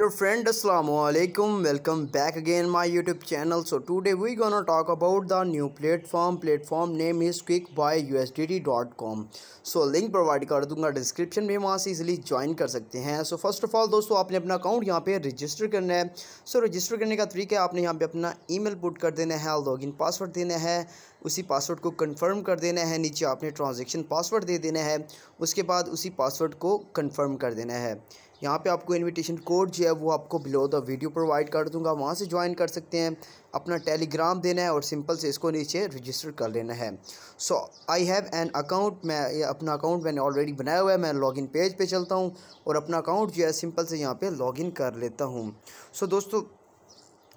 hello friend अस्सलाम वालेकुम welcome back again my YouTube channel so today we gonna talk about the new platform platform name is Quick bye U dot com so link provide कर दूंगा description में वहाँ से easily join कर सकते हैं सो फर्स्ट ऑफ ऑल दोस्तों आपने अपना अकाउंट यहाँ पर रजिस्टर करना है सो so, रजिस्टर करने का तरीका आपने यहाँ पर अपना ई पुट कर देना है लॉग इन पासवर्ड देना है उसी पासवर्ड को कंफर्म कर देना है नीचे आपने ट्रांजेक्शन पासवर्ड दे देना है उसके बाद उसी पासवर्ड को कंफर्म कर देना है यहाँ पे आपको इनविटेशन कोड जो है वो आपको बिलो द वीडियो प्रोवाइड कर दूंगा वहाँ से ज्वाइन कर सकते हैं अपना टेलीग्राम देना है और सिंपल से इसको नीचे रजिस्टर कर लेना है so I have an account मैं अपना अकाउंट मैंने ऑलरेडी बनाया हुआ है मैं लॉगिन पेज पे चलता हूँ और अपना अकाउंट जो है सिंपल से यहाँ पर लॉगिन कर लेता हूँ सो so, दोस्तों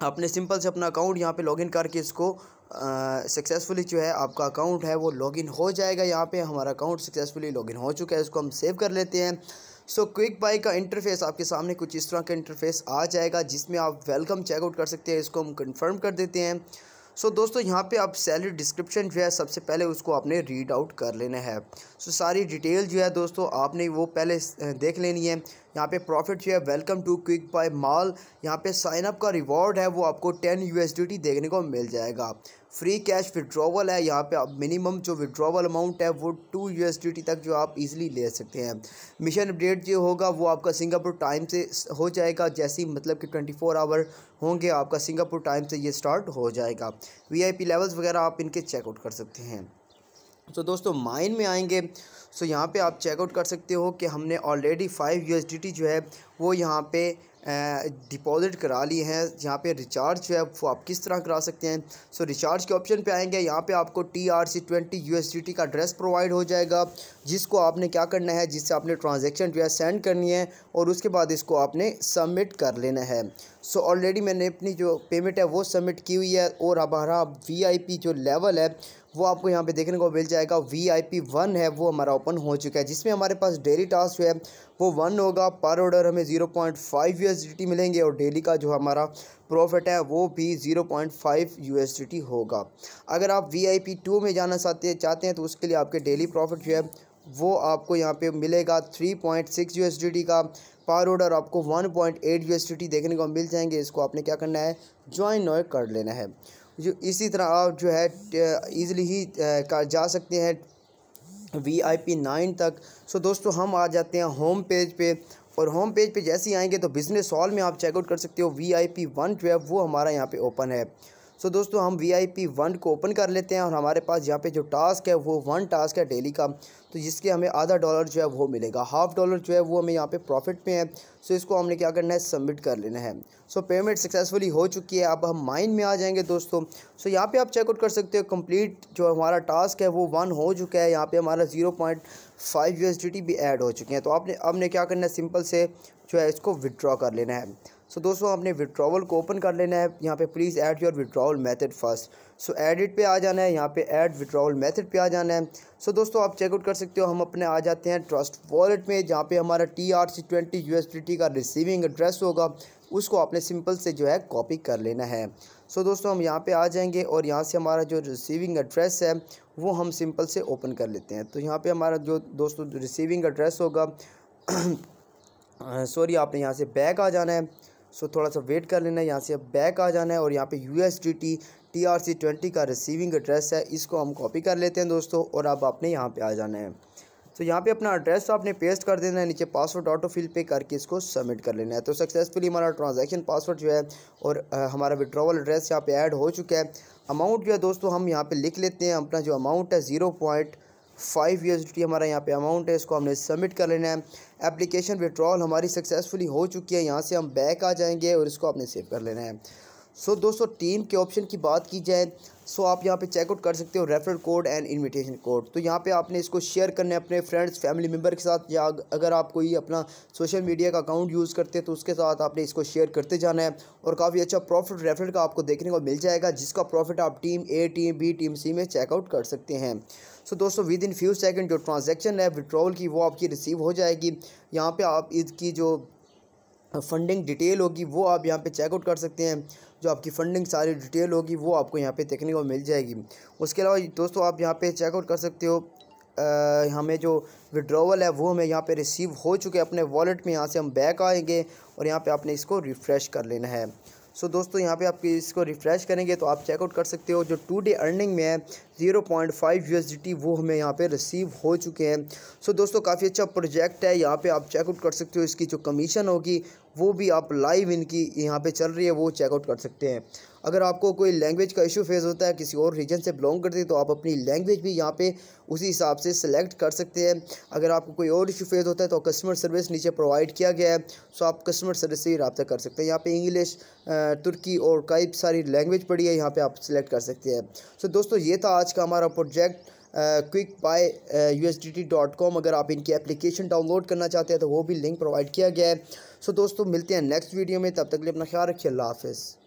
आपने सिंपल से अपना अकाउंट यहाँ पर लॉगिन करके इसको सक्सेसफुली जो है आपका अकाउंट है वो लॉगिन हो जाएगा यहाँ पे हमारा अकाउंट सक्सेसफुली लॉगिन हो चुका है इसको हम सेव कर लेते हैं सो क्विक बाई का इंटरफेस आपके सामने कुछ इस तरह का इंटरफेस आ जाएगा जिसमें आप वेलकम चेकआउट कर सकते हैं इसको हम कन्फर्म कर देते हैं सो so, दोस्तों यहाँ पे आप सैलरी डिस्क्रिप्शन जो है सबसे पहले उसको आपने रीड आउट कर लेना है सो so, सारी डिटेल जो है दोस्तों आपने वो पहले देख लेनी है यहाँ पे profit share welcome to Quick Buy mall यहाँ पे साइन अप का रिवॉर्ड है वो आपको टेन यूएसडीटी देखने को मिल जाएगा फ्री कैश विड्रॉवल है यहाँ पे आप मिनिमम जो विड्रॉवल अमाउंट है वो टू यूएसडीटी तक जो आप इजीली ले सकते हैं मिशन अपडेट जो होगा वो आपका सिंगापुर टाइम से हो जाएगा जैसे मतलब कि ट्वेंटी फोर आवर होंगे आपका सिंगापुर टाइम से ये स्टार्ट हो जाएगा वी लेवल्स वगैरह आप इनके चेकआउट कर सकते हैं सो so, दोस्तों माइन में आएंगे सो so, यहाँ पे आप चेकआउट कर सकते हो कि हमने ऑलरेडी फाइव यू जो है वो यहाँ पे डिपॉजिट करा ली है यहाँ पे रिचार्ज जो है वो आप किस तरह करा सकते हैं सो so, रिचार्ज के ऑप्शन पे आएंगे यहाँ पे आपको T R C twenty U का एड्रेस प्रोवाइड हो जाएगा जिसको आपने क्या करना है जिससे आपने ट्रांजेक्शन जो है सेंड करनी है और उसके बाद इसको आपने सबमिट कर लेना है सो so, ऑलरेडी मैंने अपनी जो पेमेंट है वो सबमिट की हुई है और अब हमारा वी आई पी जो लेवल है वो आपको यहाँ पे देखने को मिल जाएगा वी आई पी वन है वो हमारा ओपन हो चुका है जिसमें हमारे पास डेली टास्क है वो वन होगा पर ऑर्डर हमें zero point five U S D T मिलेंगे और डेली का जो हमारा प्रॉफिट है वो भी zero point five U S D T होगा अगर आप वी आई पी टू में जाना चाहते चाहते हैं तो उसके लिए आपके डेली प्रॉफिट जो है वो आपको यहाँ पे मिलेगा three point six U S D T का पर ऑर्डर आपको one point eight U S D T देखने को मिल जाएंगे इसको आपने क्या करना है ज्वाइन और कर लेना है जो इसी तरह आप जो है ईज़िली ही जा सकते हैं वी आई पी नाइन तक सो दोस्तों हम आ जाते हैं होम पेज पे और होम पेज पे जैसे ही आएंगे तो बिज़नेस हॉल में आप चेकआउट कर सकते हो वी आई पी वन जो है वो हमारा यहाँ पे ओपन है सो दोस्तों हम वी आई पी वन को ओपन कर लेते हैं और हमारे पास यहाँ पे जो टास्क है वो वन टास्क है डेली का तो जिसके हमें आधा डॉलर जो है वो मिलेगा हाफ डॉलर जो है वो हमें यहाँ पे प्रॉफिट में है सो इसको हमने क्या करना है सबमिट कर लेना है सो पेमेंट सक्सेसफुली हो चुकी है अब हम माइन में आ जाएंगे दोस्तों सो यहाँ पे आप चेकआउट कर सकते हो कम्प्लीट जो हमारा टास्क है वो वन हो चुका है यहाँ पर हमारा ज़ीरो पॉइंट फाइव यू भी एड हो चुके हैं तो आपने अब ने क्या करना है सिंपल से जो है इसको विड्रॉ कर लेना है सो so, दोस्तों आपने विड्रॉवल को ओपन कर लेना है यहाँ पे please add your withdrawal method first so edit पे आ जाना है यहाँ पे ऐड विड्रॉवल मेथड पे आ जाना है सो so, दोस्तों आप चेकआउट कर सकते हो हम अपने आ जाते हैं ट्रस्ट वॉलेट में जहाँ पे हमारा T R C twenty U S T का रिसीविंग एड्रेस होगा उसको आपने सिंपल से जो है कॉपी कर लेना है सो so, दोस्तों हम यहाँ पर आ जाएंगे और यहाँ से हमारा जो रिसीविंग एड्रेस है वो हम सिंपल से ओपन कर लेते हैं तो यहाँ पर हमारा जो दोस्तों रिसीविंग एड्रेस होगा सॉरी आपने यहाँ से बैक आ जाना है सो थोड़ा सा वेट कर लेना है यहाँ से अब बैक आ जाना है और यहाँ पे U S D T T R C twenty का रिसीविंग एड्रेस है इसको हम कॉपी कर लेते हैं दोस्तों और अब आपने यहाँ पे आ जाना है तो यहाँ पे अपना एड्रेस तो आपने पेस्ट कर देना है नीचे पासवर्ड ऑटो फिल पे करके इसको सबमिट कर लेना है तो सक्सेसफुली हमारा ट्रांजैक्शन पासवर्ड जो है और आ, हमारा विड्रॉवल एड्रेस यहाँ पे ऐड हो चुका है अमाउंट जो है दोस्तों हम यहाँ पे लिख लेते हैं अपना जो अमाउंट है zero point five years D हमारा यहाँ पे अमाउंट है इसको हमने सबमिट कर लेना है एप्लीकेशन विड्रॉल हमारी सक्सेसफुली हो चुकी है यहाँ से हम बैक आ जाएंगे और इसको आपने सेव कर लेना है सो so, दोस्तों टीम के ऑप्शन की बात की जाए सो so, आप यहाँ पे चेकआउट कर सकते हो referral code and invitation code तो यहाँ पे आपने इसको शेयर करना है अपने फ्रेंड्स फैमिली मेम्बर के साथ या अगर आप कोई अपना सोशल मीडिया का अकाउंट यूज़ करते हैं तो उसके साथ आपने इसको शेयर करते जाना है और काफ़ी अच्छा प्रॉफिट रेफरल का आपको देखने को मिल जाएगा जिसका प्रॉफिट आप team A team B team C में चेकआउट कर सकते हैं सो so, दोस्तों विद इन फ्यू सेकेंड जो ट्रांजेक्शन है विड्रॉल की वो आपकी रिसीव हो जाएगी यहाँ पर आप इसकी जो फंडिंग डिटेल होगी वो आप यहाँ पे चेकआउट कर सकते हैं जो आपकी फंडिंग सारी डिटेल होगी वो आपको यहाँ पे देखने को मिल जाएगी उसके अलावा दोस्तों आप यहाँ पे चेकआउट कर सकते हो आ, हमें जो विड्रोवल है वो हमें यहाँ पे रिसीव हो चुके हैं अपने वॉलेट में यहाँ से हम बैक आएंगे और यहाँ पे आपने इसको रिफ़्रेश कर लेना है सो दोस्तों यहाँ पे आप इसको रिफ़्रेश करेंगे तो आप चेकआउट कर सकते हो जो टू डे अर्निंग में है जीरो पॉइंट फाइव यू वो हमें यहाँ पे रिसीव हो चुके हैं सो दोस्तों काफ़ी अच्छा प्रोजेक्ट है यहाँ पे आप चेकआउट कर सकते हो इसकी जो कमीशन होगी वो भी आप लाइव इनकी यहाँ पे चल रही है वो चेकआउट कर सकते हैं अगर आपको कोई लैंग्वेज का इशू फेस होता है किसी और रीजन से बिलोंग करते हैं तो आप अपनी लैंग्वेज भी यहाँ पे उसी हिसाब से सिलेक्ट कर सकते हैं अगर आपको कोई और इशू फेस होता है तो कस्टमर सर्विस नीचे प्रोवाइड किया गया है सो तो आप कस्टमर सर्विस से ही रबता कर सकते हैं यहाँ पर इंग्लिश तुर्की और कई सारी लैंग्वेज पड़ी है यहाँ पर आप सिलेक्ट कर सकते हैं सो दोस्तों ये था आज का हमारा project quick bye U S D T dot com अगर आप इनकी एप्लीकेशन डाउनलोड करना चाहते हैं तो वो भी लिंक प्रोवाइड किया गया है सो so, दोस्तों मिलते हैं नेक्स्ट वीडियो में तब तक के लिए अपना ख्याल रखिए अल्लाह हाफिज़